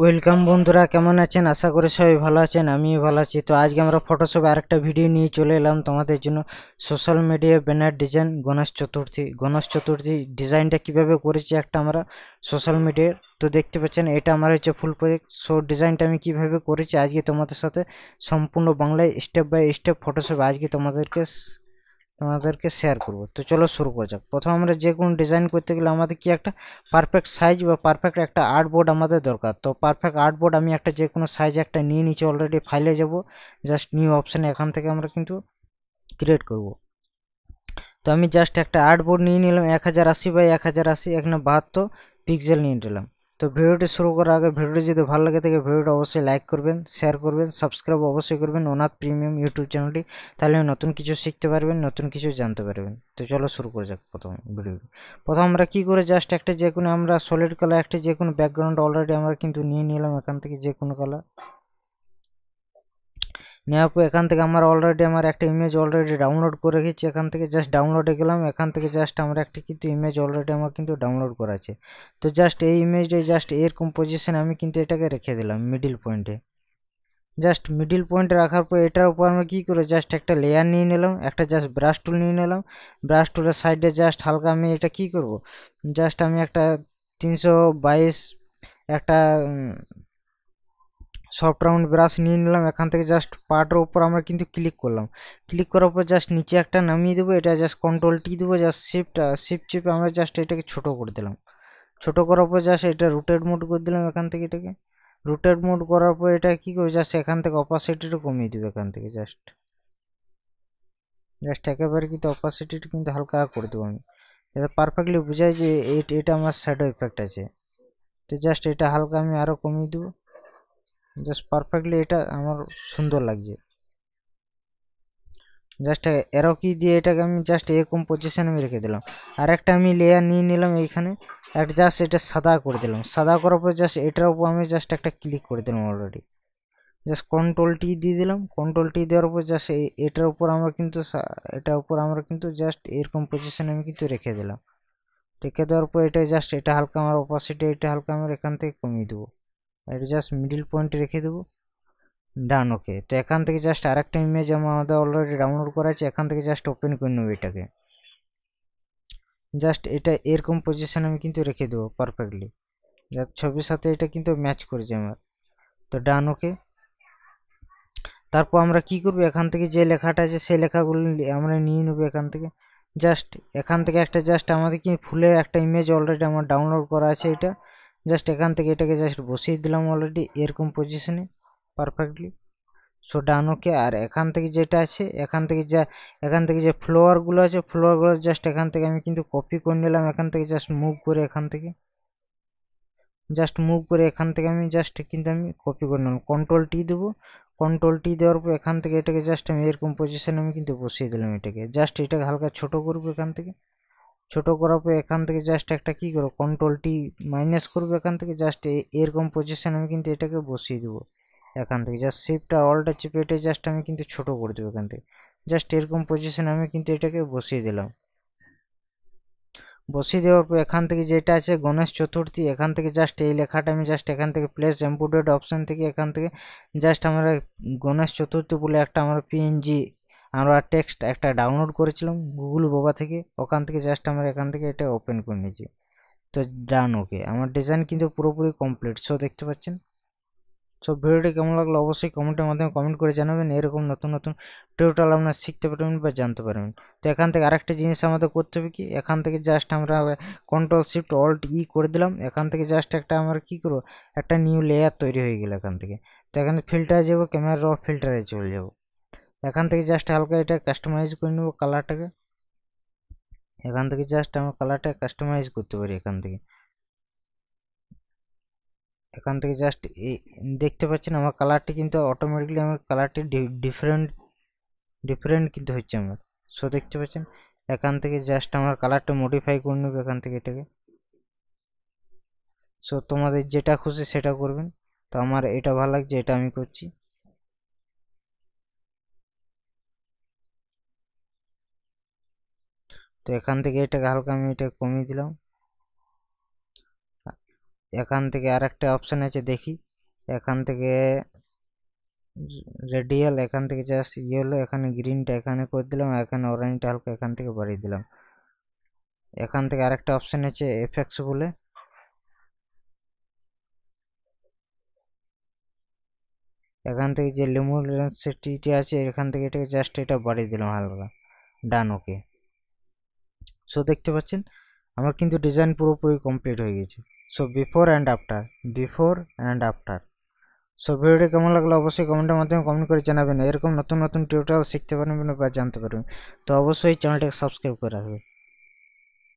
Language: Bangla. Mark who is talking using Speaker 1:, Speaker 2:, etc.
Speaker 1: ওয়েলকাম বন্ধুরা কেমন আছেন আশা করি সবাই ভালো আছেন আমিও ভালো আছি তো আজকে আমরা ফটোশপে আরেকটা ভিডিও নিয়ে চলে এলাম তোমাদের জন্য social media banner design Ganesh Chaturthi Ganesh Chaturthi ডিজাইনটা কিভাবে করেছি একটা আমরা সোশ্যাল মিডিয়ার তো দেখতে পাচ্ছেন এটা আমার হচ্ছে ফুল প্রজেক্ট সো ডিজাইনটা আমি কিভাবে করেছি আজকে তোমাদের সাথে সম্পূর্ণ বাংলায় স্টেপ বাই স্টেপ ফটোশপে আজকে তোমাদেরকে তোমাদেরকে শেয়ার করব তো চলো শুরু করা যাক প্রথম আমরা যে কোনো ডিজাইন করতে গেলে আমাদের কি একটা পারফেক্ট সাইজ বা পারফেক্ট একটা আর্ট বোর্ড আমাদের দরকার তো পারফেক্ট আর্ট বোর্ড আমি একটা যে কোনো সাইজ একটা নিয়ে নিচে অলরেডি ফাইলে যাব জাস্ট নিউ অপশানে এখান থেকে আমরা কিন্তু ক্রিয়েট করব তো আমি জাস্ট একটা আর্ট বোর্ড নিয়ে নিলাম এক হাজার আশি বাই এক হাজার আশি এখানে বাহাত্তর পিক্সেল নিয়ে নিলাম তো ভিডিওটি শুরু করার আগে ভিডিওটি যদি ভালো লাগে থাকে ভিডিওটা অবশ্যই লাইক করবেন শেয়ার করবেন সাবস্ক্রাইব অবশ্যই করবেন ওনাথ প্রিমিয়াম ইউটিউব চ্যানেলটি তাহলে নতুন কিছু শিখতে পারবেন নতুন কিছু জানতে পারবেন তো চলো শুরু করে যাক প্রথম ভিডিওটি প্রথম আমরা কি করে জাস্ট একটা যে কোনো আমরা সলিড কালার একটা যে কোনো ব্যাকগ্রাউন্ড অলরেডি আমরা কিন্তু নিয়ে নিলাম এখান থেকে যে কোনো কালার নেওয়ার পর এখান থেকে আমার অলরেডি আমার একটা ইমেজ অলরেডি ডাউনলোড করে রেখেছি এখান থেকে জাস্ট ডাউনলোডে গেলাম এখান থেকে জাস্ট আমার একটা কিন্তু ইমেজ অলরেডি আমার কিন্তু ডাউনলোড করা আছে তো জাস্ট এই ইমেজটাই জাস্ট এরকম পজিশানে আমি কিন্তু এটাকে রেখে দিলাম মিডিল পয়েন্টে জাস্ট মিডিল পয়েন্টে রাখার পর এটার উপর আমরা কী করে জাস্ট একটা লেয়ার নিয়ে নিলাম একটা জাস্ট ব্রাশ টুল নিয়ে নিলাম ব্রাশ টুলের সাইডে জাস্ট হালকা আমি এটা কী করব জাস্ট আমি একটা তিনশো বাইশ একটা সফট রাউন্ড ব্রাশ নিয়ে নিলাম এখান থেকে জাস্ট পার্টের ওপর আমরা কিন্তু ক্লিক করলাম ক্লিক করার পর জাস্ট নিচে একটা নামিয়ে দেবো এটা জাস্ট কন্ট্রোল টি দেবো জাস্ট শিফট শিফট চেপে আমরা জাস্ট এটাকে ছোট করে দিলাম ছোট করার পর জাস্ট এটা রুটেড মোড করে দিলাম এখান থেকে এটাকে রুটেড মোড করার পর এটা কী করবে জাস্ট এখান থেকে অপাসিটিটা কমিয়ে দেবে এখান থেকে জাস্ট জাস্ট একেবারে কিন্তু অপাসিটিটা কিন্তু হালকা করে দেবো আমি যাতে পারফেক্টলি বোঝায় যে এটা আমার শ্যাডো ইফেক্ট আছে তো জাস্ট এটা হালকা আমি আরও কমিয়ে দেবো জাস্ট পারফেক্টলি এটা আমার সুন্দর লাগছে জাস্ট এরও কি দিয়ে এটাকে আমি জাস্ট এরকম পজিশানে আমি রেখে দিলাম আর একটা আমি লেয়ার নিয়ে নিলাম এইখানে একটা জাস্ট এটা সাদা করে দিলাম সাদা করার পর জাস্ট এটার উপর আমি জাস্ট একটা ক্লিক করে দিলাম অলরেডি জাস্ট কন্ট্রোল টি দিয়ে দিলাম কন্ট্রোল টি দেওয়ার পর জাস্ট এটার উপর আমরা কিন্তু এটার উপর আমরা কিন্তু জাস্ট এরকম পজিশানে আমি কিন্তু রেখে দিলাম রেখে দেওয়ার পর এটা জাস্ট এটা হালকা আমার অপাসিটি এটা হালকা আমার এখান থেকে কমিয়ে দেবো এটা জাস্ট মিডিল পয়েন্টে রেখে দেবো ডান ওকে তো এখান থেকে জাস্ট আরেকটা ইমেজ আমাদের অলরেডি ডাউনলোড করা আছে এখান থেকে জাস্ট ওপেন করে নেবো এটাকে জাস্ট এটা এরকম পজিশান আমি কিন্তু রেখে দেবো পারফেক্টলি যাতে ছবির সাথে এটা কিন্তু ম্যাচ করেছে আমার তো ডান ওকে তারপর আমরা কি করব এখান থেকে যে লেখাটা আছে সেই লেখাগুলো আমরা নিয়ে নেবো এখান থেকে জাস্ট এখান থেকে একটা জাস্ট আমাদের কি ফুলের একটা ইমেজ অলরেডি আমার ডাউনলোড করা আছে এটা জাস্ট এখান থেকে এটাকে জাস্ট বসিয়ে দিলাম অলরেডি এরকম পজিশনে পারফেক্টলি সো ডান ওকে আর এখান থেকে যেটা আছে এখান থেকে যা এখান থেকে যে ফ্লোয়ারগুলো আছে ফ্লোয়ারগুলো জাস্ট এখান থেকে আমি কিন্তু কপি করে নিলাম এখান থেকে জাস্ট মুভ করে এখান থেকে জাস্ট মুভ করে এখান থেকে আমি জাস্ট কিন্তু আমি কপি করে নিলাম কন্ট্রোল টি দেবো কন্ট্রোল টি দেওয়ার পর এখান থেকে এটাকে জাস্ট আমি এরকম পজিশানে আমি কিন্তু বসিয়ে দিলাম এটাকে জাস্ট এটাকে হালকা ছোটো করবো এখান থেকে ছোট করার পর এখান থেকে জাস্ট একটা কি করো কন্ট্রোল টি মাইনাস করবো এখান থেকে জাস্ট এরকম পজিশন আমি কিন্তু এটাকে বসিয়ে দেবো এখান থেকে জাস্ট শিপটা অলটা চেপে এটা জাস্ট আমি কিন্তু ছোট করে দেবো এখান থেকে জাস্ট এরকম পজিশন আমি কিন্তু এটাকে বসিয়ে দিলাম বসিয়ে দেওয়ার পর এখান থেকে যেটা আছে গণেশ চতুর্থী এখান থেকে জাস্ট এই লেখাটা আমি জাস্ট এখান থেকে প্লেস এম্পোর্টেড অপশান থেকে এখান থেকে জাস্ট আমরা গণেশ চতুর্থী বলে একটা আমরা পিএনজি আমরা টেক্সট একটা ডাউনলোড করেছিলাম গুগল বাবা থেকে ওখান থেকে জাস্ট আমরা এখান থেকে এটা ওপেন করে নিয়েছি তো ডান ওকে আমার ডিজাইন কিন্তু পুরোপুরি কমপ্লিট সো দেখতে পাচ্ছেন সো ভিডিওটি কেমন লাগলো অবশ্যই কমেন্টের মাধ্যমে কমেন্ট করে জানাবেন এরকম নতুন নতুন টোটাল আপনারা শিখতে পারবেন বা জানতে পারবেন তো এখান থেকে আরেকটা জিনিস আমাদের করতে হবে কি এখান থেকে জাস্ট আমরা কন্ট্রোল শিফট অল্ট ই করে দিলাম এখান থেকে জাস্ট একটা আমরা কী করবো একটা নিউ লেয়ার তৈরি হয়ে গেল এখান থেকে তো এখানে ফিল্টারে যাবো ক্যামেরার ফিল্টারে চলে যাবো এখান থেকে জাস্ট হালকা এটা কাস্টমাইজ করে নেবো কালারটাকে এখান থেকে জাস্ট আমি কালারটা কাস্টমাইজ করতে পারি এখান থেকে এখান থেকে জাস্ট দেখতে পাচ্ছেন আমার কালারটি কিন্তু অটোমেটিকলি আমার কালারটি ডিফারেন্ট ডিফারেন্ট কিন্তু হচ্ছে আমার সো দেখতে পাচ্ছেন এখান থেকে জাস্ট আমার কালারটা মডিফাই করে নেবে এখান থেকে এটাকে সো তোমাদের যেটা খুশি সেটা করবেন তো আমার এটা ভালো লাগছে এটা আমি করছি তো এখান থেকে এটাকে হালকা আমি এটা কমিয়ে দিলাম এখান থেকে আর একটা অপশান আছে দেখি এখান থেকে রেডিয়াল এখান থেকে জাস্ট ইয়েলো এখানে গ্রিনটা এখানে করে দিলাম এখানে অরেঞ্জটা হালকা এখান থেকে বাড়িয়ে দিলাম এখান থেকে আরেকটা অপশান আছে এফেক্টস বলে এখান থেকে যে সেটি আছে এখান থেকে এটাকে জাস্ট এটা বাড়িয়ে দিলাম হালকা ডান ওকে সো দেখতে পাচ্ছেন আমার কিন্তু ডিজাইন পুরোপুরি কমপ্লিট হয়ে গেছে so before and after before and after so ভিডিওটি কেমন লাগলো অবশ্যই কমেন্টের মাধ্যমে কমেন্ট করে জানাবেন এরকম নতুন নতুন টিউটোরিয়াল শিখতে পারবেন বা জানতে পারবেন তো অবশ্যই চ্যানেলটাকে সাবস্ক্রাইব করে রাখবেন